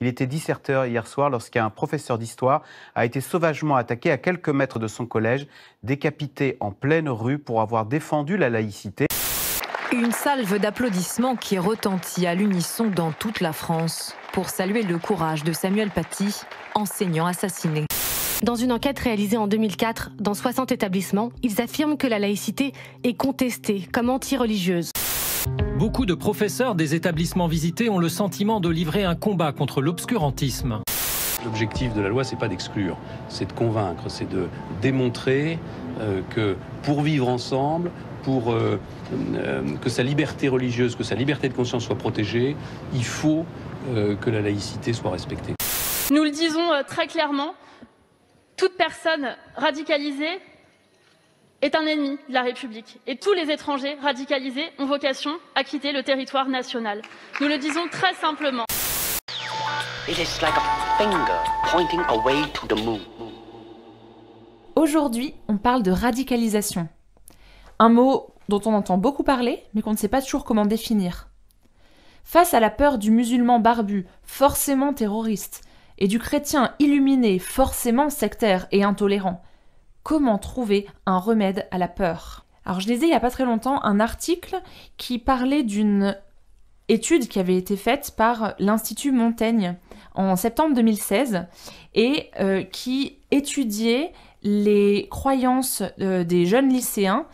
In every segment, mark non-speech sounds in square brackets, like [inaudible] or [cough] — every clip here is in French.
Il était disserteur hier soir lorsqu'un professeur d'histoire a été sauvagement attaqué à quelques mètres de son collège, décapité en pleine rue pour avoir défendu la laïcité. Une salve d'applaudissements qui retentit à l'unisson dans toute la France pour saluer le courage de Samuel Paty, enseignant assassiné. Dans une enquête réalisée en 2004 dans 60 établissements, ils affirment que la laïcité est contestée comme anti-religieuse. Beaucoup de professeurs des établissements visités ont le sentiment de livrer un combat contre l'obscurantisme. L'objectif de la loi, n'est pas d'exclure, c'est de convaincre, c'est de démontrer euh, que pour vivre ensemble, pour euh, euh, que sa liberté religieuse, que sa liberté de conscience soit protégée, il faut que la laïcité soit respectée. Nous le disons très clairement, toute personne radicalisée est un ennemi de la République et tous les étrangers radicalisés ont vocation à quitter le territoire national. Nous le disons très simplement. Aujourd'hui, on parle de radicalisation. Un mot dont on entend beaucoup parler, mais qu'on ne sait pas toujours comment définir. Face à la peur du musulman barbu, forcément terroriste, et du chrétien illuminé, forcément sectaire et intolérant, Comment trouver un remède à la peur Alors je lisais il n'y a pas très longtemps un article qui parlait d'une étude qui avait été faite par l'Institut Montaigne en septembre 2016 et euh, qui étudiait les croyances euh, des jeunes lycéens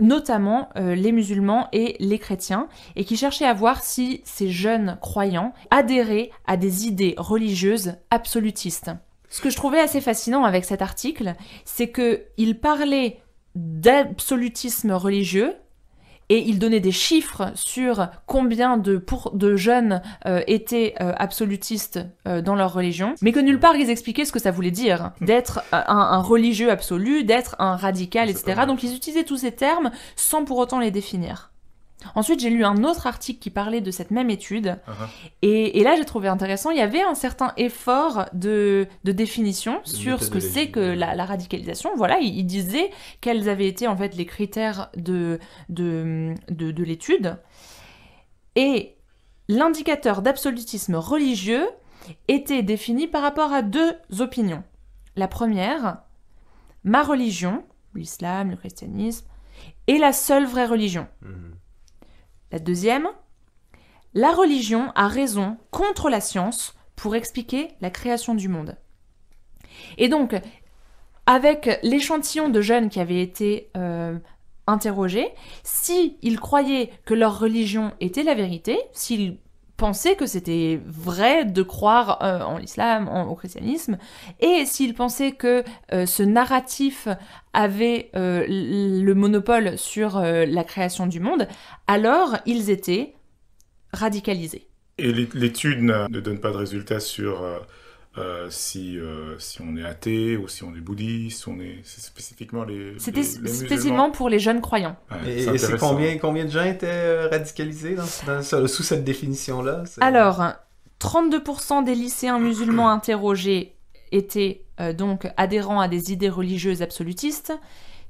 notamment euh, les musulmans et les chrétiens, et qui cherchait à voir si ces jeunes croyants adhéraient à des idées religieuses absolutistes ce que je trouvais assez fascinant avec cet article, c'est que il parlait d'absolutisme religieux, et il donnait des chiffres sur combien de, jeunes euh, étaient euh, absolutistes euh, dans leur religion, mais que nulle part ils expliquaient ce que ça voulait dire, hmm. d'être un, religieux absolu, d'être un radical, etc. Donc ils utilisaient tous ces termes sans pour autant les définir. Ensuite, j'ai lu un autre article qui parlait de cette même étude. Uh-huh. et, là, j'ai trouvé intéressant, il y avait un certain effort de, définition sur ce que c'est que la, radicalisation. Voilà, il, disait quels avaient été en fait les critères de, de, l'étude. Et l'indicateur d'absolutisme religieux était défini par rapport à deux opinions. La première, ma religion, l'islam, le christianisme, est la seule vraie religion. Mm-hmm. La deuxième, la religion a raison contre la science pour expliquer la création du monde. Et donc, avec l'échantillon de jeunes qui avaient été euh, interrogés, s'ils croyaient que leur religion était la vérité, s'ils pensaient que c'était vrai de croire euh, en l'islam, au christianisme, et s'ils pensaient que euh, ce narratif avait euh, le monopole sur la création du monde, alors ils étaient radicalisés. Et l'étude ne donne pas de résultats sur euh, euh, si, on est athée ou si on est bouddhiste, on est, c'est spécifiquement les. C'était spécifiquement pour les jeunes croyants. et combien, combien de gens étaient euh, radicalisés sous cette définition-là Alors, 32% des lycéens musulmans [clears throat] interrogés étaient donc adhérents à des idées religieuses absolutistes,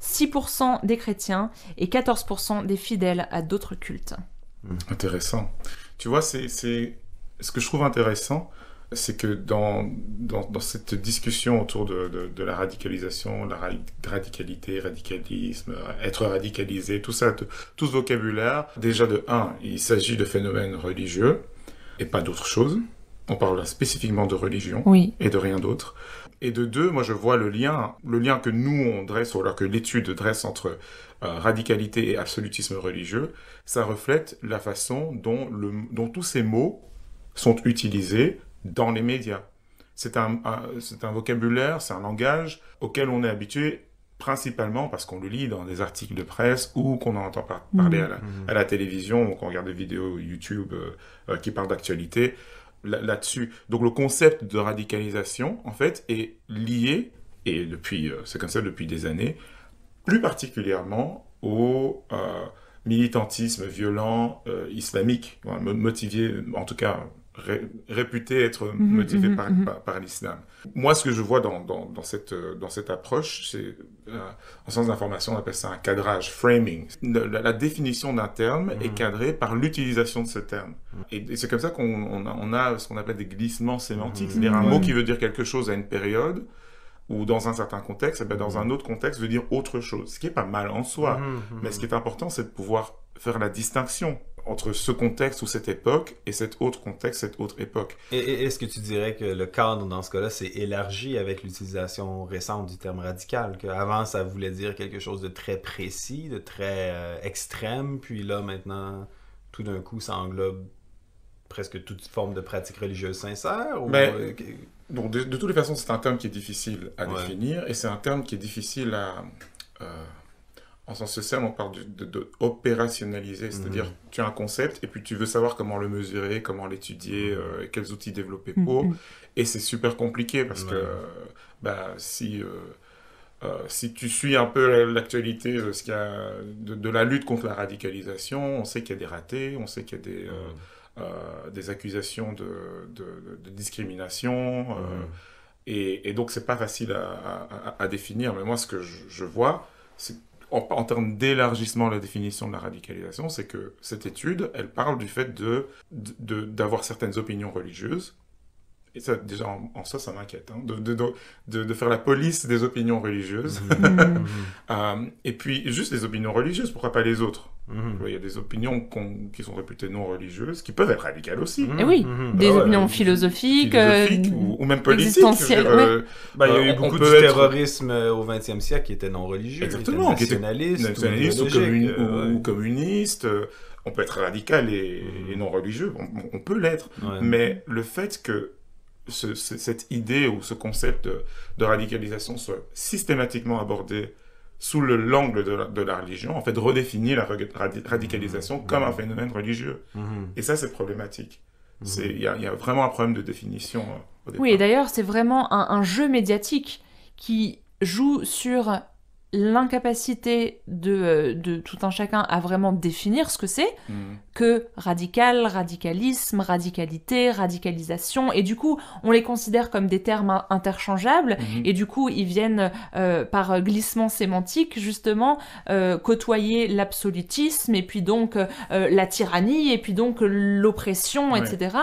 6% des chrétiens et 14% des fidèles à d'autres cultes. Mmh. Intéressant. Tu vois, c'est ce que je trouve intéressant, c'est que dans, dans, cette discussion autour de, de, la radicalisation, la radicalité, radicalisme, être radicalisé, tout ça, tout ce vocabulaire, déjà de un, il s'agit de phénomènes religieux et pas d'autre chose. On parle spécifiquement de religion et de rien d'autre. Et de deux, moi je vois le lien, le lien que nous on dresse, ou alors que l'étude dresse entre euh, radicalité et absolutisme religieux, ça reflète la façon dont, le, dont tous ces mots sont utilisés dans les médias. C'est un, vocabulaire, c'est un langage auquel on est habitué principalement parce qu'on le lit dans des articles de presse ou qu'on en entend parler mhm. mhm. à, la, télévision, ou qu'on regarde des vidéos YouTube euh, euh, qui parlent d'actualité là-dessus. Donc le concept de radicalisation, en fait, est lié, et depuis, euh, c'est comme ça depuis des années, plus particulièrement au militantisme violent islamique, motivé, en tout cas réputé être mhm, motivé mhm, mhm. par, l'islam. Moi, ce que je vois dans, cette, dans cette approche, c'est, euh, en sens d'information, on appelle ça un cadrage, framing. la, définition d'un terme est cadrée par l'utilisation de ce terme. Et, c'est comme ça qu'on a, ce qu'on appelle des glissements sémantiques, c'est-à-dire un mot qui veut dire quelque chose à une période, ou dans un certain contexte, eh bien dans un autre contexte, veut dire autre chose. Ce qui est pas mal en soi. Mais ce qui est important, c'est de pouvoir faire la distinction entre ce contexte ou cette époque et cet autre contexte, cette autre époque. Et, est-ce que tu dirais que le cadre dans ce cas-là s'est élargi avec l'utilisation récente du terme radical Qu'avant, ça voulait dire quelque chose de très précis, de très euh, extrême, puis là, maintenant, tout d'un coup, ça englobe presque toute forme de pratique religieuse sincère ou... Mais, ben, euh, donc de, toutes les façons, c'est un terme qui est difficile à définir et c'est un terme qui est difficile à. Euh, en sens social, on parle de, mhm. c'est-à-dire tu as un concept et puis tu veux savoir comment le mesurer, comment l'étudier, mhm. euh, quels outils développer mhm. pour. Et c'est super compliqué parce que euh, bah, si, euh, si tu suis un peu l'actualité de, de, la lutte contre la radicalisation, on sait qu'il y a des ratés, on sait qu'il y a des, des accusations de, discrimination. Et, et, donc, c'est pas facile à, définir. Mais moi, ce que je, je vois, c'est en, termes d'élargissement de la définition de la radicalisation, c'est que cette étude, elle parle du fait de d'avoir certaines opinions religieuses. Et ça, déjà, en, soi, ça, ça m'inquiète. Hein, de, de, faire la police des opinions religieuses. Mmh. [laughs] Euh, et puis, juste les opinions religieuses, pourquoi pas les autres Mhm. Il y a des opinions qui sont réputées non religieuses, qui peuvent être radicales aussi. Mhm. Eh oui, mhm. des bah opinions euh, philosophiques, euh, ou, même politiques. Euh, bah, il y a eu beaucoup de terrorisme au XXe siècle qui était non religieux, Exactement, nationaliste, ou, communiste. On peut être radical et, non religieux, on, peut l'être. Mais le fait que cette idée ou ce concept de radicalisation soit systématiquement abordé sous l'angle de, la, de, la religion, en fait, redéfinir la radicalisation mmh. comme un phénomène religieux. Mmh. Et ça, c'est problématique. Mmh. Il y, a vraiment un problème de définition. Euh, oui, et d'ailleurs, c'est vraiment un, jeu médiatique qui joue sur l'incapacité euh, de, tout un chacun à vraiment définir ce que c'est mm. que radical, radicalisme, radicalité, radicalisation. Et du coup, on les considère comme des termes interchangeables mm-hmm. et du coup, ils viennent euh, par glissement sémantique justement euh, côtoyer l'absolutisme et puis donc la tyrannie et puis donc l'oppression, etc.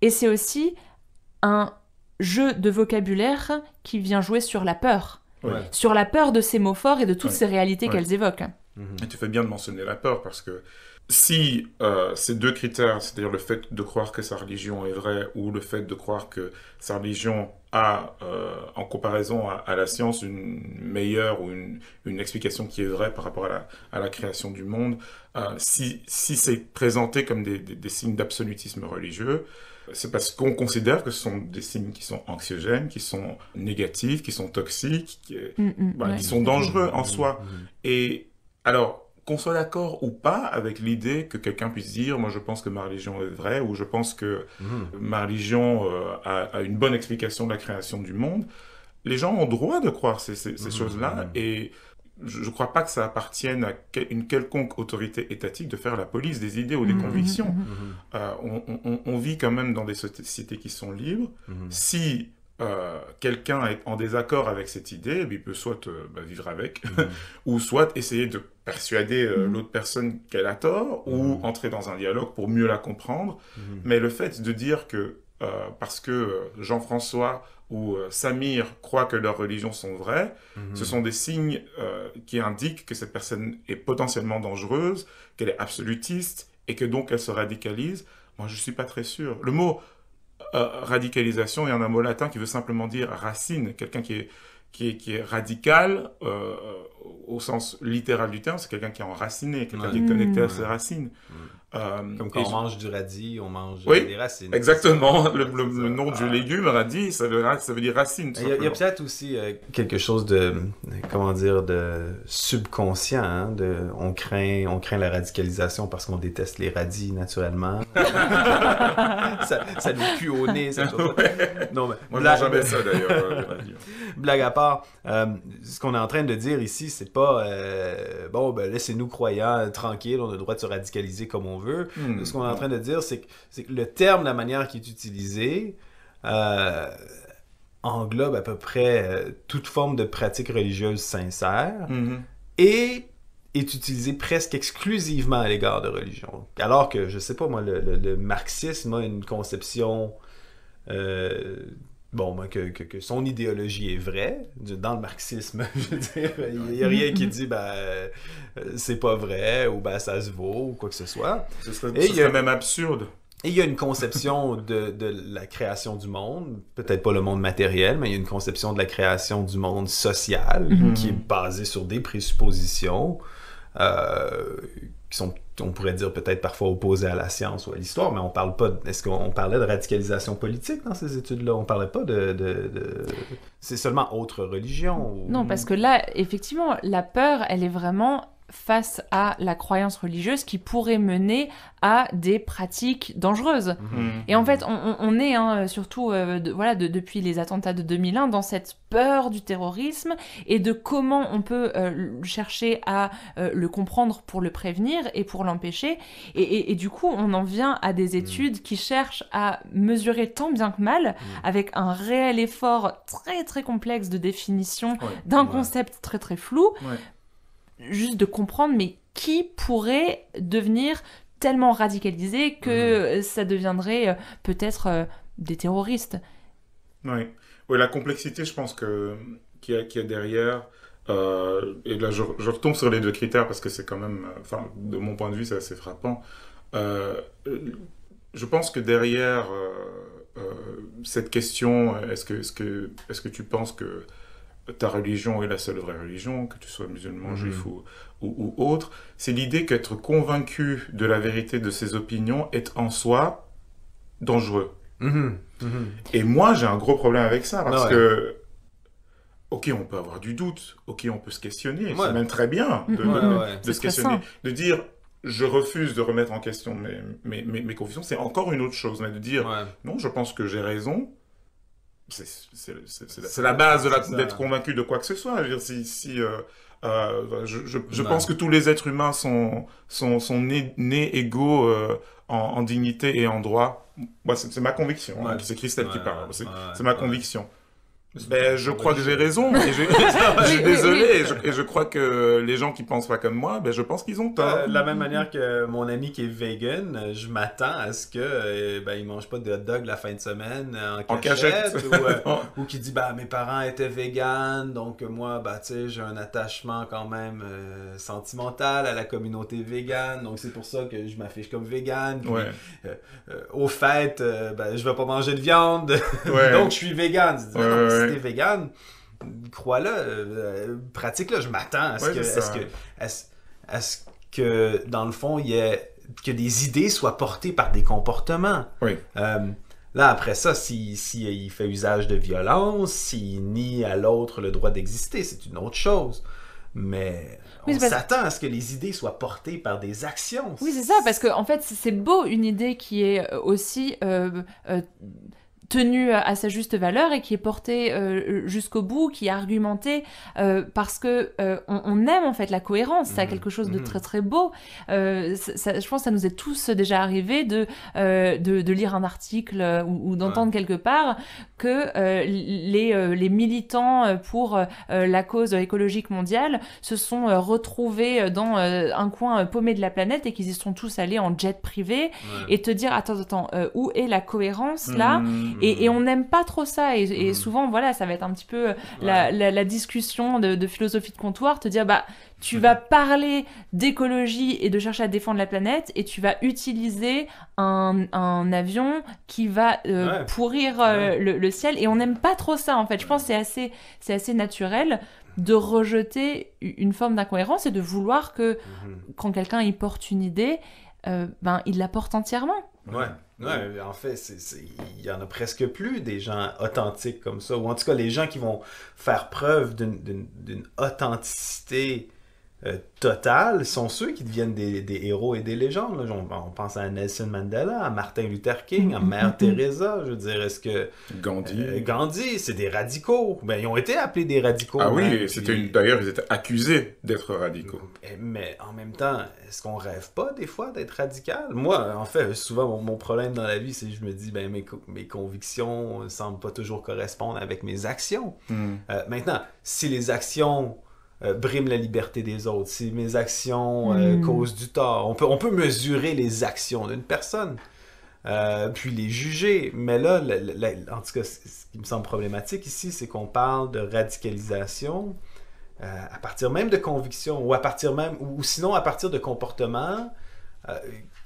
Et c'est aussi un jeu de vocabulaire qui vient jouer sur la peur sur la peur de ces mots forts et de toutes ces réalités qu'elles évoquent. Mhm. Et tu fais bien de mentionner la peur parce que si euh, ces deux critères, c'est-à-dire le fait de croire que sa religion est vraie ou le fait de croire que sa religion a, euh, en comparaison à, la science, une meilleure ou une, explication qui est vraie par rapport à la, à la création du monde, euh, si, c'est présenté comme des signes d'absolutisme religieux, c'est parce qu'on considère que ce sont des signes qui sont anxiogènes, qui sont négatifs, qui sont toxiques, qui, euh, mm, mm, sont dangereux en mm, soi. Et alors, qu'on soit d'accord ou pas avec l'idée que quelqu'un puisse dire, moi je pense que ma religion est vraie, ou je pense que ma religion euh, a, une bonne explication de la création du monde, les gens ont droit de croire ces, choses-là, et je ne crois pas que ça appartienne à une quelconque autorité étatique de faire la police des idées ou des mmh, convictions. Mmh, mmh. Euh, on, vit quand même dans des sociétés qui sont libres. Si euh, quelqu'un est en désaccord avec cette idée, eh il peut soit euh, bah, vivre avec, [laughs] ou soit essayer de persuader l'autre personne qu'elle a tort, ou entrer dans un dialogue pour mieux la comprendre. Mais le fait de dire que euh, parce que euh, Jean-François ou euh, Samir croient que leurs religions sont vraies, mhm. ce sont des signes qui indiquent que cette personne est potentiellement dangereuse, qu'elle est absolutiste et que donc elle se radicalise. Moi, je ne suis pas très sûr. Le mot radicalisation il y a un mot latin qui veut simplement dire racine, quelqu'un qui qui qui est radical au sens littéral du terme, c'est quelqu'un qui est enraciné, quelqu'un qui est connecté à mmh. ses racines. Mmh. Euh, Comme quand on mange du radis, on mange des racines. Exactement. Le, nom du légume, radis, ça veut, ça veut dire racine. Il y a, peut-être aussi euh, quelque chose de, comment dire, de subconscient. Hein, de, on, craint, on craint la radicalisation parce qu'on déteste les radis naturellement. [laughs] ça, nous pue au nez. Ça, [laughs] non, jamais ça d'ailleurs. Euh, blague à part, ce qu'on est en train de dire ici, c'est pas euh, bon, ben laissez-nous croyants tranquilles, on a le droit de se radicaliser comme on veut. Hmm. Ce qu'on est en train de dire, c'est que, que, le terme, la manière qui est utilisé, euh, englobe à peu près euh, toute forme de pratique religieuse sincère hmm. et est utilisé presque exclusivement à l'égard de religion. Alors que, je sais pas moi, le, marxisme a une conception bon, ben, que, que, son idéologie est vraie, dans le marxisme, [laughs] je veux dire, il n'y a rien qui [laughs] dit, ben, euh, c'est pas vrai, ou ben, ça se vaut, ou quoi que ce soit. et il y a même absurde. Et il y a une conception [laughs] de, de la création du monde, peut-être pas le monde matériel, mais il y a une conception de la création du monde social mhm. qui est basée sur des présuppositions euh, qui sont on pourrait dire peut-être parfois opposé à la science ou à l'histoire, mais on parle pas. Est-ce qu'on parlait de radicalisation politique dans ces études-là On parlait pas de. de, C'est seulement autre religion. Non, parce que là, effectivement, la peur, elle est vraiment face à la croyance religieuse qui pourrait mener à des pratiques dangereuses. Mhm. Mhm. Et en fait, on, est hein, surtout, euh, voilà, depuis les attentats de 2001, dans cette peur du terrorisme et de comment on peut euh, chercher à euh, le comprendre pour le prévenir et pour l'empêcher. Et, du coup, on en vient à des mhm. études qui cherchent à mesurer tant bien que mal, avec un réel effort très très complexe de définition d'un concept très très flou, juste de comprendre, mais qui pourrait devenir tellement radicalisé que mhm. ça deviendrait euh, peut-être euh, des terroristes. Oui. la complexité, je pense, que, qu'il, y a, derrière, euh, et là je, retombe sur les deux critères parce que c'est quand même, enfin, de mon point de vue, c'est assez frappant. je pense que derrière cette question, est ce que, est-ce que tu penses que ta religion est la seule vraie religion, que tu sois musulman, mhm. juif ou, autre, c'est l'idée qu'être convaincu de la vérité de ses opinions est en soi dangereux. Mhm. Mhm. Et moi, j'ai un gros problème avec ça, parce ah que, ok, on peut avoir du doute, ok, on peut se questionner, c'est même très bien de, se questionner, de dire, je refuse de remettre en question mes, mes, mes, c'est encore une autre chose, mais de dire, non, je pense que j'ai raison, c'est la base d'être convaincu de quoi que ce soit. Je, si, euh, euh, je, pense que tous les êtres humains sont, sont, sont nés, égaux euh, en, dignité et en droit. c'est ma conviction. Hein, c'est Christelle qui parle. C'est ma conviction. Ben, je crois que j'ai raison. [laughs] [laughs] Et je... suis désolé. Et je... crois que les gens qui pensent pas comme moi, ben, je pense qu'ils ont tort. Euh, de la même manière que mon ami qui est vegan, je m'attends à ce que euh, ben, il mange pas de hot dog la fin de semaine euh, en cachette. [laughs] Ou, qui dit, ben, mes parents étaient vegan donc moi, bah, tu sais, j'ai un attachement quand même sentimental à la communauté vegan Donc, c'est pour ça que je m'affiche comme vegan au fait, ben, je vais pas manger de viande. donc, je suis vegan si vegan, crois-le, euh, pratique-le. Je m'attends à ce que, est ce que, dans le fond, il y ait que des idées soient portées par des comportements. Euh, là, après ça, s'il si, fait usage de violence, s'il nie à l'autre le droit d'exister, c'est une autre chose. Mais on s'attend à ce que les idées soient portées par des actions. Oui, c'est ça, parce qu'en en fait, c'est beau une idée qui est aussi... Euh, tenu euh, à sa juste valeur et qui est porté euh, jusqu'au bout, qui est argumenté euh, parce que on, aime en fait la cohérence, ça a mhm. quelque chose de mhm. très très beau. je pense que ça nous est tous déjà arrivé de de, lire un article ou, d'entendre quelque part que les les militants pour la cause écologique mondiale se sont retrouvés dans un coin paumé de la planète et qu'ils y sont tous allés en jet privé et te dire attends attends où est la cohérence là mhm. Et, mhm. on n'aime pas trop ça. Et, mhm. souvent, voilà, ça va être un petit peu euh, la, discussion de, philosophie de comptoir, te dire, bah, tu vas parler d'écologie et de chercher à défendre la planète, et tu vas utiliser un, avion qui va euh, pourrir euh, le, ciel. Et on n'aime pas trop ça, en fait. Je pense c'est assez, c'est assez naturel de rejeter une forme d'incohérence et de vouloir que mhm. quand quelqu'un y porte une idée, ben, il la porte entièrement. Ouais. ouais. Euh, en fait, il y en a presque plus des gens authentiques comme ça, ou en tout cas les gens qui vont faire preuve d'une authenticité euh, total, sont ceux qui deviennent des, héros et des légendes. On, pense à Nelson Mandela, à Martin Luther King, à Mère [laughs] Teresa. Je veux dire, est-ce que. Gandhi. Euh, Gandhi, c'est des radicaux. Ben, ils ont été appelés des radicaux. Ah oui, c'était d'ailleurs, ils étaient accusés d'être radicaux. Mais en même temps, est-ce qu'on rêve pas des fois d'être radical Moi, en fait, souvent, mon, problème dans la vie, c'est que je me dis, ben, mes, mes convictions ne euh, semblent pas toujours correspondre avec mes actions. Hmm. maintenant, si les actions euh, brime la liberté des autres, si mes actions euh, hmm. causent du tort. On peut, on peut mesurer les actions d'une personne, euh, puis les juger. Mais là, en tout cas, ce qui me semble problématique ici, c'est qu'on parle de radicalisation à partir même de convictions, ou à partir même, ou, sinon à partir de comportements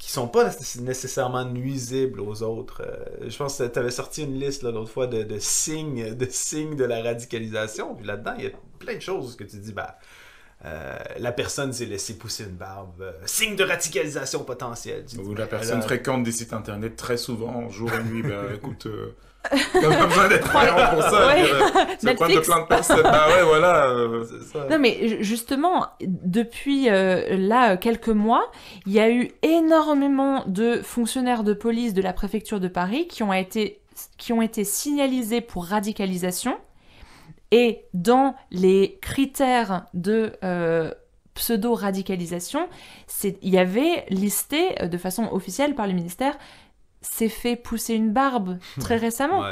qui sont pas nécessairement nuisibles aux autres. je pense que tu avais sorti une liste l'autre fois de, signes, de signes de la radicalisation. Puis là-dedans, il y a plein de choses que tu dis, bah. Euh, la personne s'est laissée pousser une barbe, euh, signe de radicalisation potentielle. Ou la ben, personne fréquente des sites internet très souvent, jour et nuit. bah [laughs] écoute, euh, [laughs] t'as pas besoin d'être croyant pour ça. Ouais. [laughs] de plein de personnes. ah ouais, voilà. Ça. Non mais justement, depuis là quelques mois, il y a eu énormément de fonctionnaires de police de la préfecture de Paris qui ont été qui ont été signalisés pour radicalisation et dans les critères de euh, pseudo-radicalisation, il y avait listé euh, de façon officielle par le ministère s'est fait pousser une barbe hmm. très récemment.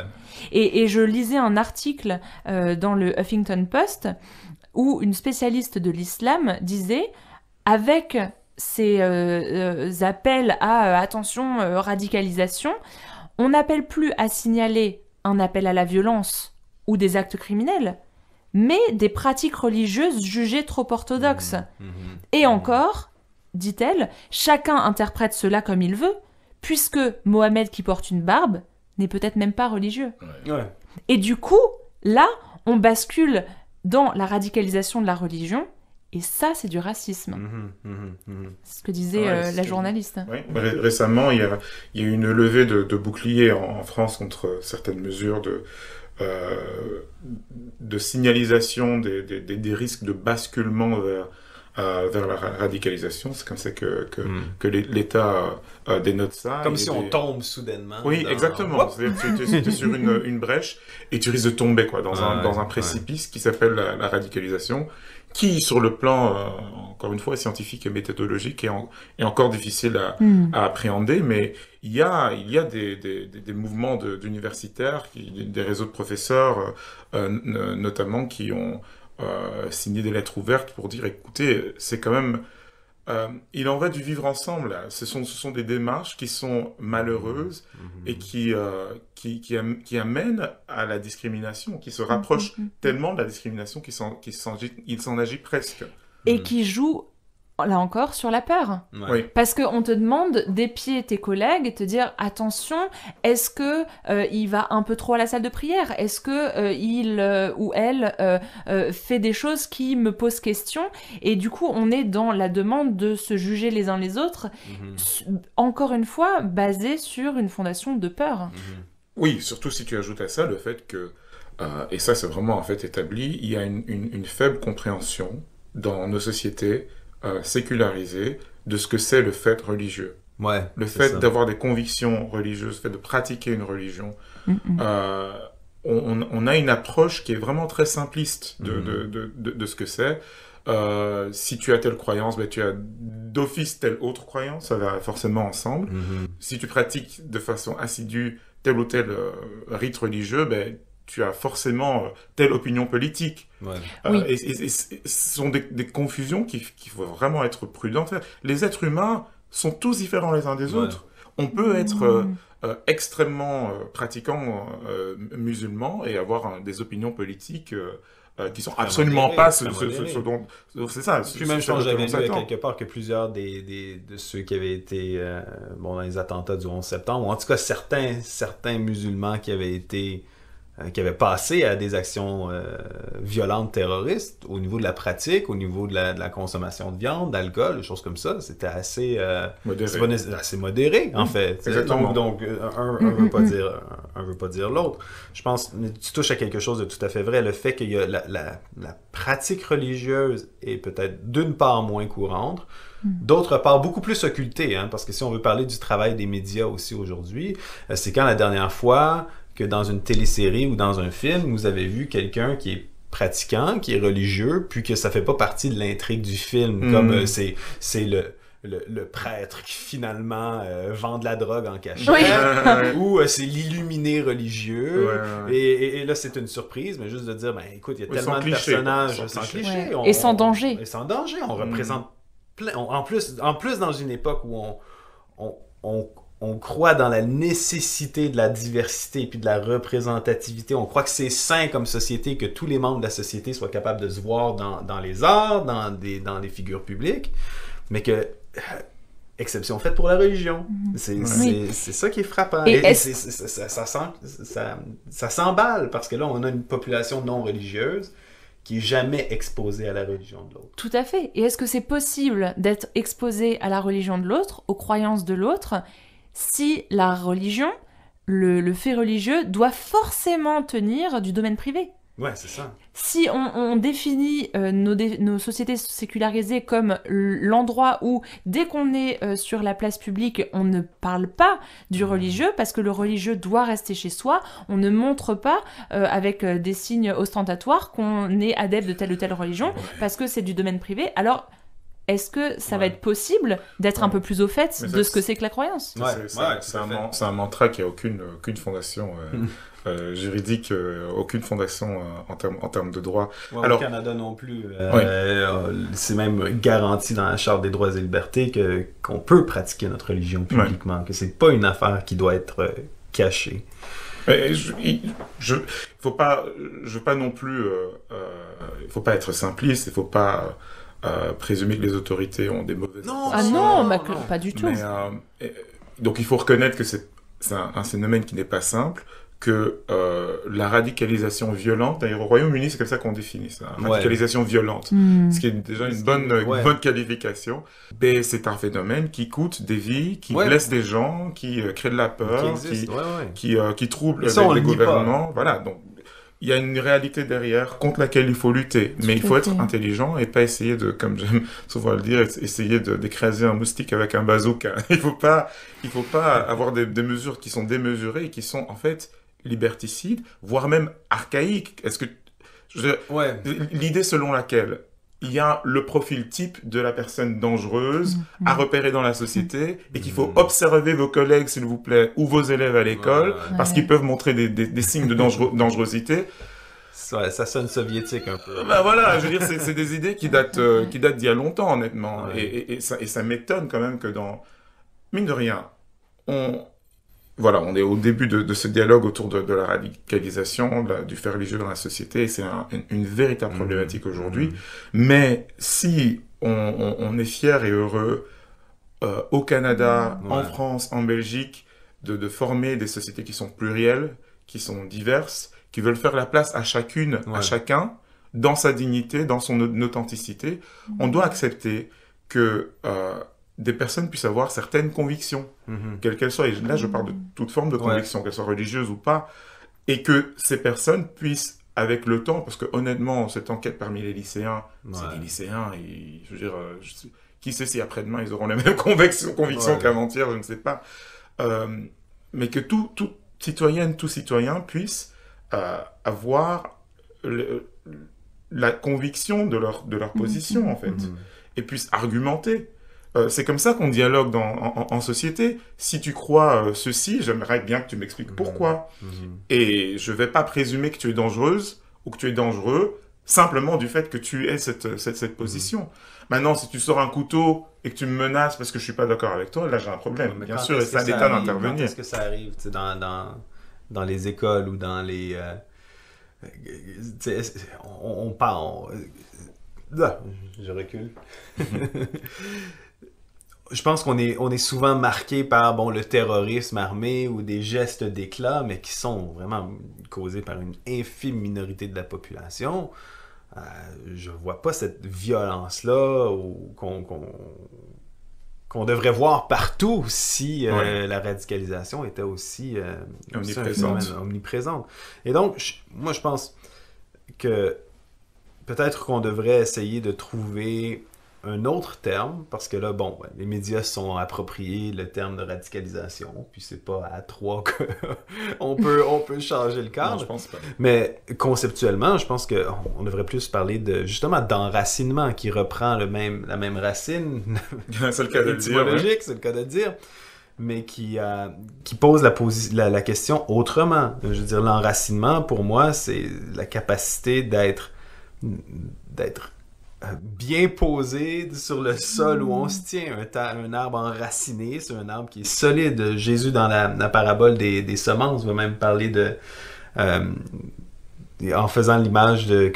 et, je lisais un article euh, dans le Huffington Post où une spécialiste de l'islam disait, avec ces appels à attention, radicalisation, on n'appelle plus à signaler un appel à la violence ou des actes criminels, mais des pratiques religieuses jugées trop orthodoxes. Mmh, mmh, mmh. Et encore, dit-elle, chacun interprète cela comme il veut, puisque Mohamed qui porte une barbe n'est peut-être même pas religieux. Et du coup, là, on bascule dans la radicalisation de la religion, et ça, c'est du racisme. C'est ce que disait ah euh, la journaliste. Bah, récemment, il y, a, eu une levée de, boucliers en, France contre certaines mesures de, euh, de signalisation des, risques de basculement vers, euh, la radicalisation. C'est comme ça que, hmm. l'État euh, dénote ça. Comme si on tombe soudainement. Oui, exactement. C'est-à-dire tu, es, sur [laughs] une, brèche et tu risques de tomber dans, un, précipice qui s'appelle la, radicalisation qui, sur le plan, euh, encore une fois, scientifique et méthodologique, est, encore difficile hmm. à, appréhender, mais il y a, il y a des, mouvements d'universitaires, des réseaux de professeurs, euh, notamment, qui ont euh, signé des lettres ouvertes pour dire, écoutez, c'est quand même euh, il en va du vivre ensemble. Ce sont, ce sont des démarches qui sont malheureuses mmh, mmh, mmh. et qui, euh, qui, qui, amènent à la discrimination, qui se rapprochent tellement de la discrimination qu'il s'en agit presque. Et qui jouent là encore, sur la peur. Parce qu'on te demande d'épier tes collègues et te dire attention, est-ce que euh, il va un peu trop à la salle de prière Est-ce que euh, il euh, ou elle fait des choses qui me posent question Et du coup, on est dans la demande de se juger les uns les autres, mhm. encore une fois, basé sur une fondation de peur. Mhm. Oui, surtout si tu ajoutes à ça le fait que, et ça c'est vraiment en fait établi, il y a une faible compréhension dans nos sociétés euh, sécularisé de ce que c'est le fait religieux. Ouais, le fait d'avoir des convictions religieuses, le fait de pratiquer une religion. Mm, mm. Euh, on, a une approche qui est vraiment très simpliste de, mm. ce que c'est. Euh, si tu as telle croyance, mais ben, tu as d'office telle autre croyance, ça va forcément ensemble. Mm-hmm. Si tu pratiques de façon assidue tel ou tel rite religieux, ben, tu as forcément euh, telle opinion politique. Euh, et, ce sont des, confusions qu'il qui faut vraiment être prudent. Les êtres humains sont tous différents les uns des autres. On peut être euh, mm. extrêmement pratiquant musulman et avoir hein, des opinions politiques. qui qui sont absolument pas ce, dont c'est ça. Puis même chose, j'avais lu quelque part que plusieurs des, des, de ceux qui avaient été bon dans les attentats du 11 septembre, ou en tout cas certains certains musulmans qui avaient été euh, qui avait passé à des actions euh, violentes terroristes au niveau de la pratique, au niveau de la, de la consommation de viande, d'alcool, des choses comme ça. C'était assez euh, modéré, assez modéré en fait. Donc, un, ne veut pas mm-hmm. dire un, veut pas dire l'autre. Je pense tu touches à quelque chose de tout à fait vrai. Le fait qu'il y a la, la, la, pratique religieuse est peut-être d'une part moins courante, mm. D'autre part, beaucoup plus occultée, hein, parce que si on veut parler du travail des médias aussi aujourd'hui, c'est quand la dernière fois que dans une télésérie ou dans un film, vous avez vu quelqu'un qui est pratiquant, qui est religieux, puis que ça fait pas partie de l'intrigue du film, hmm. comme euh, c'est, le, prêtre qui finalement euh, vend de la drogue en cachette, ou euh, c'est l'illuminé religieux. Et, là, c'est une surprise, mais juste de dire, ben, écoute, il y a tellement de personnages sans et sans danger. et sans danger, on hmm. représente plein. en, plus, en plus, dans une époque où on, on on croit dans la nécessité de la diversité et puis de la représentativité. On croit que c'est sain comme société que tous les membres de la société soient capables de se voir dans, les arts, dans, des, dans les figures publiques, mais que euh, exception faite pour la religion. Mm-hmm. C'est ça qui est frappant. Et, ça, ça, s'emballe parce que là, on a une population non religieuse qui est jamais exposée à la religion de l'autre. Tout à fait. Et est-ce que c'est possible d'être exposé à la religion de l'autre, aux croyances de l'autre, si la religion, le, fait religieux, doit forcément tenir du domaine privé. Ouais, c'est ça. Si on, définit euh, nos, sociétés sécularisées comme l'endroit où, dès qu'on est euh, sur la place publique, on ne parle pas du religieux, parce que le religieux doit rester chez soi, on ne montre pas euh, avec des signes ostentatoires qu'on est adepte de telle ou telle religion, parce que c'est du domaine privé, alors est-ce que ça va être possible d'être un peu plus au fait de ce que c'est que la croyance C'est un, mantra qui a aucune, aucune fondation. Euh, hmm. euh, juridique, euh, aucune fondation en, termes, en de droit. Alors, au Canada non plus. c'est même garanti dans la Charte des droits et libertés que, qu'on peut pratiquer notre religion publiquement, que que c'est pas une affaire qui doit être cachée. Il je, faut pas, je veux pas non plus, il faut pas être simpliste, il faut pas présumer que les autorités ont des mauvaises... Non, ah non, pas du tout. Euh, donc il faut reconnaître que c'est un, phénomène qui n'est pas simple, que euh, la radicalisation violente, d'ailleurs au Royaume-Uni c'est comme ça qu'on définit ça, hein, radicalisation violente, hmm. ce qui est déjà une bonne, bonne qualification, mais c'est un phénomène qui coûte des vies, qui blesse des gens, qui euh, crée de la peur, qui, trouble les, les gouvernements, voilà, donc il y a une réalité derrière contre laquelle il faut lutter. Mais il faut être intelligent et pas essayer de, comme j'aime souvent le dire, essayer d'écraser un moustique avec un bazooka. [laughs] Il faut pas, il faut pas avoir des, mesures qui sont démesurées et qui sont en fait liberticides, voire même archaïques. Est-ce que l'idée selon laquelle il y a le profil type de la personne dangereuse mm, mm. à repérer dans la société mm. et qu'il faut observer vos collègues, s'il vous plaît, ou vos élèves à l'école, parce qu'ils peuvent montrer des, signes de [laughs] dangerosité. Ça, sonne soviétique un peu. Ben voilà, je veux dire, c'est des idées qui datent euh, qui d'il y a longtemps, honnêtement. Et, et, ça, et ça m'étonne quand même que dans... Mine de rien, on, voilà, on est au début de, ce dialogue autour de, la radicalisation, du faire religieux dans la société, et c'est une, véritable mmh. problématique aujourd'hui. Mmh. Mais si on, est fier et heureux euh, au Canada, mmh. en France, en Belgique, de, former des sociétés qui sont plurielles, qui sont diverses, qui veulent faire la place à chacune, à chacun, dans sa dignité, dans son authenticité, on doit accepter que... Euh, des personnes puissent avoir certaines convictions, mhm. quelles qu'elles soient. Et là, je parle de mhm. toute forme de conviction, qu'elles soient religieuses ou pas, et que ces personnes puissent, avec le temps, parce que honnêtement, cette enquête parmi les lycéens, c'est des lycéens, je veux dire, euh, qui sait si après-demain ils auront les mêmes [laughs] convictions, qu'avant-hier, je ne sais pas. Euh, mais que tout, toute citoyenne, tout citoyen puisse euh, avoir la conviction de leur, position, en fait, mhm. et puisse argumenter. Euh, c'est comme ça qu'on dialogue dans, en, société. Si tu crois euh, ceci, j'aimerais bien que tu m'expliques mhm. pourquoi. Mhm. Et je ne vais pas présumer que tu es dangereuse ou que tu es dangereux simplement du fait que tu aies cette, cette, mhm. position. Maintenant, si tu sors un couteau et que tu me menaces parce que je ne suis pas d'accord avec toi, là j'ai un problème. bien sûr, et c'est l'État d'intervenir. Est-ce que ça arrive dans, dans, dans, les écoles ou dans les... Euh, on, on, parle... Là, je recule. [laughs] je pense qu'on est, on est souvent marqué par bon, le terrorisme armé ou des gestes d'éclat, mais qui sont vraiment causés par une infime minorité de la population. Euh, je vois pas cette violence-là qu'on qu'on devrait voir partout si euh, la radicalisation était aussi, euh, omniprésente. omniprésente. Et donc, moi, je pense que peut-être qu'on devrait essayer de trouver un autre terme, parce que là, bon, les médias sont appropriés le terme de radicalisation, puis c'est pas à trois qu'on [laughs] peut, on peut changer le cadre. Mais conceptuellement, je pense qu'on devrait plus parler de justement d'enracinement qui reprend le même, la même racine. [laughs] c'est le cas de dire. c'est le cas dire mais qui, euh, qui pose la, question autrement. Je veux dire, l'enracinement, pour moi, c'est la capacité d'être bien posé sur le sol où on se tient, un, arbre enraciné, c'est un arbre qui est solide. Jésus, dans la, parabole des, semences, va même parler de... Euh, en faisant l'image de,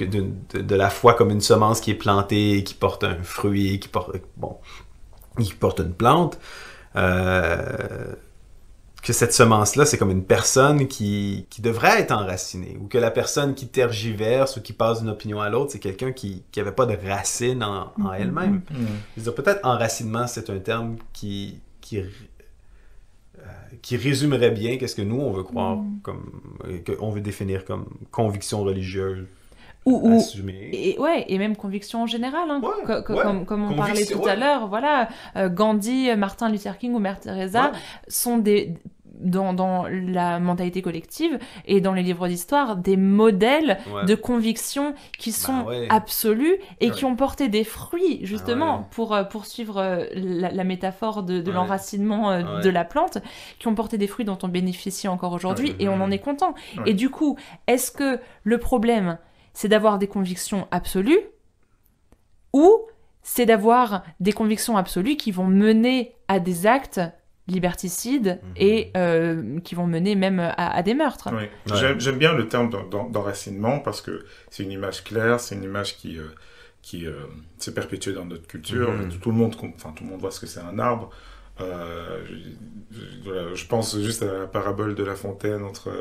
de, la foi comme une semence qui est plantée, qui porte un fruit, qui porte, bon, qui porte une plante. Euh, que cette semence-là, c'est comme une personne qui, devrait être enracinée, ou que la personne qui tergiverse ou qui passe d'une opinion à l'autre, c'est quelqu'un qui n'avait pas de racine en, mm-hmm. elle-même. Mm-hmm. Peut-être enracinement, c'est un terme qui, euh, qui, résumerait bien qu'est-ce que nous, on veut croire, mm-hmm. comme, euh, qu'on veut définir comme conviction religieuse, ou, Et, ouais, et même conviction en général, hein. Comme, comme, on parlait tout à l'heure, voilà, euh, Gandhi, Martin Luther King ou Mère Teresa sont des dans, dans, la mentalité collective et dans les livres d'histoire des modèles de convictions qui bah sont absolus et qui ont porté des fruits ah justement pour euh, poursuivre euh, la, métaphore de l'enracinement de la plante qui ont porté des fruits dont on bénéficie encore aujourd'hui et on en est content et du coup est-ce que le problème c'est d'avoir des convictions absolues ou c'est d'avoir des convictions absolues qui vont mener à des actes liberticides mhm. et euh, qui vont mener même à, des meurtres. J'aime bien le terme d'enracinement parce que c'est une image claire, c'est une image qui, euh, qui euh, s'est perpétuée dans notre culture. Mhm. Tout, le monde, enfin, tout le monde voit ce que c'est un arbre. je, pense juste à la parabole de la fontaine entre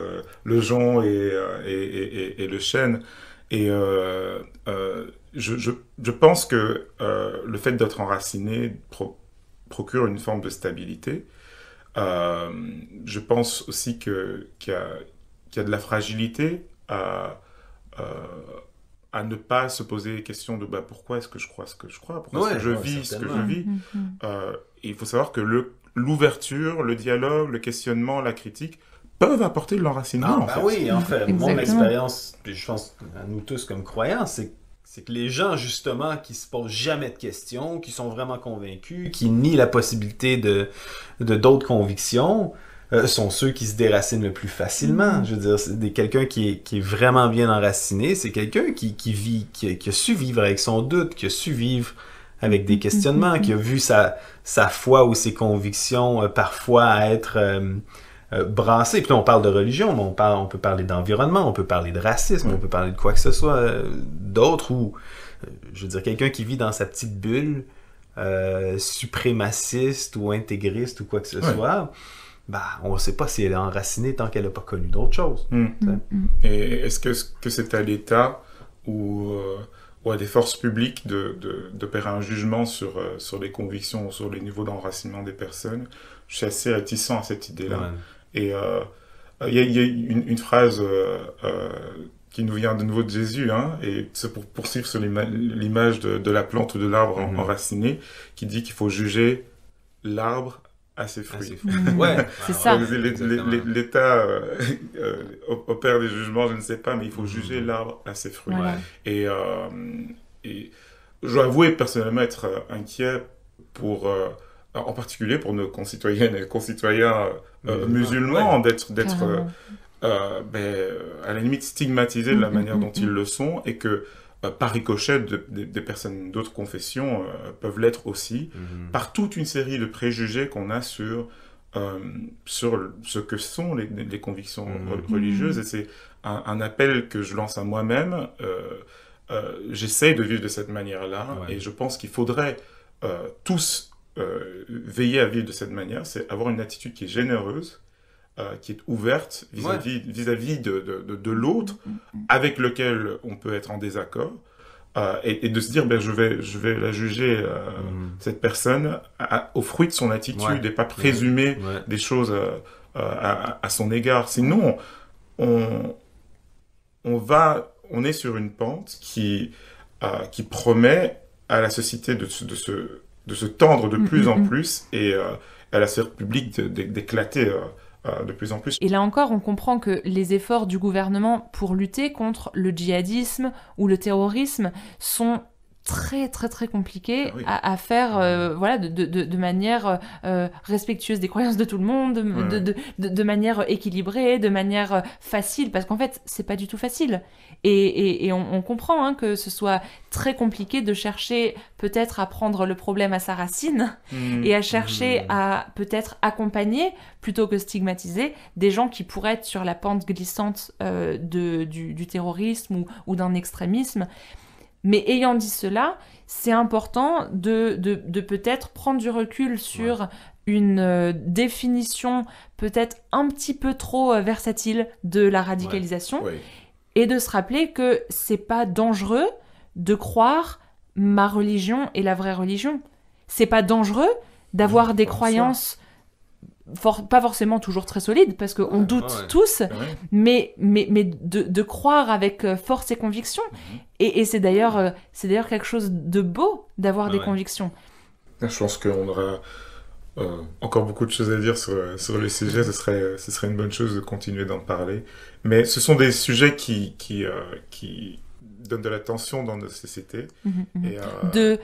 le jonc et, et, et, le chêne. Et euh, euh, je, je, je, pense que euh, le fait d'être enraciné procure une forme de stabilité. je pense aussi qu'il y, a de la fragilité à, à ne pas se poser les questions de bah, pourquoi est-ce que je crois ce que je crois, pourquoi est-ce que je vis ce que je vis. Mm-hmm. il faut savoir que l'ouverture, le dialogue, le questionnement, la critique peuvent apporter de leur ah, bah oui, en fait, mon expérience, puis je pense à nous tous comme croyants, c'est que les gens justement qui se posent jamais de questions, qui sont vraiment convaincus, qui nient la possibilité de d'autres convictions, euh, sont ceux qui se déracinent le plus facilement. Mm. Je veux dire, c'est quelqu'un qui est, vraiment bien enraciné, c'est quelqu'un qui, vit, qui, a su vivre avec son doute, qui a su vivre avec des mm, mm, questionnements, qui a vu sa, foi ou ses convictions euh, parfois être euh, euh, brasser. Puis là, on parle de religion, mais on, parle, on peut parler d'environnement, on peut parler de racisme, on peut parler de quoi que ce soit D'autres, euh, d'autre, ou, euh, je veux dire, quelqu'un qui vit dans sa petite bulle, suprémaciste ou intégriste ou quoi que ce soit, bah, on ne sait pas si elle est enracinée tant qu'elle n'a pas connu d'autres choses. Hmm. Hmm. Et est-ce que, c'est à l'État ou, à des forces publiques d'opérer un jugement sur, sur les convictions sur les niveaux d'enracinement des personnes Je suis assez à cette idée-là. Et euh, euh, il y, a une, phrase euh, qui nous vient de nouveau de Jésus, hein, et c'est pour poursuivre sur l'image de, la plante ou de l'arbre mhm. enraciné, qui dit qu'il faut juger l'arbre à ses fruits. [laughs] ouais, c'est ça. L'État opère des jugements, je ne sais pas, mais il faut mhm. juger l'arbre à ses fruits. Et, et, je dois avouer personnellement être inquiet pour en particulier pour nos concitoyennes et concitoyens euh, euh, musulmans, d'être, d'être euh, ben, à la limite stigmatisés de la mm, manière mm, dont mm, ils le sont et que par ricochet, des personnes d'autres confessions peuvent l'être aussi, mm-hmm. par toute une série de préjugés qu'on a sur, sur ce que sont les, convictions mm-hmm. Mm-hmm. religieuses. Et c'est un, appel que je lance à moi-même. J'essaye de vivre de cette manière-là et je pense qu'il faudrait tous euh, veiller à vivre de cette manière, c'est avoir une attitude qui est généreuse, euh, qui est ouverte vis-à-vis -vis, à vis de, de, de, l'autre, avec lequel on peut être en désaccord, euh, et, de se dire ben, je, vais, je vais la juger, mm. cette personne, au fruit de son attitude, et pas présumer des choses à, son égard. Sinon, on, on, va, on est sur une pente qui, qui promet à la société de, de se de se tendre de plus en mm, mm, mm. plus euh, et à la sphère publique d'éclater. De, euh, euh, de plus en plus. Et là encore, on comprend que les efforts du gouvernement pour lutter contre le djihadisme ou le terrorisme sont très très très compliqué ah à, faire ah euh, voilà de, de, de manière euh, respectueuse des croyances de tout le monde de, de, de manière équilibrée de manière euh, facile parce qu'en fait c'est pas du tout facile et, et, on, comprend hein, que ce soit très compliqué de chercher peut-être à prendre le problème à sa racine mmh. et à chercher mmh. à peut-être accompagner plutôt que stigmatiser des gens qui pourraient être sur la pente glissante de, du, du, terrorisme ou, ou d'un extrémisme mais ayant dit cela, c'est important de, peut-être prendre du recul sur une euh, définition peut-être un petit peu trop euh, versatile de la radicalisation et de se rappeler que c'est pas dangereux de croire ma religion est la vraie religion. C'est pas dangereux d'avoir des croyances pas forcément toujours très solide, parce qu'on doute tous, ah mais, mais, mais de, croire avec euh, force et conviction. Mhm. Et, et euh, c'est d'ailleurs quelque chose de beau d'avoir ah des convictions. Je pense qu'on aura... Euh, encore beaucoup de choses à dire sur, sur le ce serait, ce serait une bonne chose de continuer d'en parler. Mais ce sont des sujets qui, qui, donnent de la tension dans nos sociétés. Mhm, mhm. De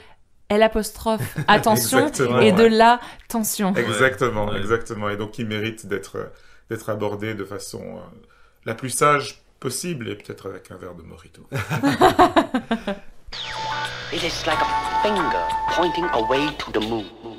L apostrophe [laughs] attention et de la tension. Exactement, exactement. Et donc qui mérite d'être euh, d'être abordé de façon euh, la plus sage possible et peut-être avec un verre de morito [laughs] away to the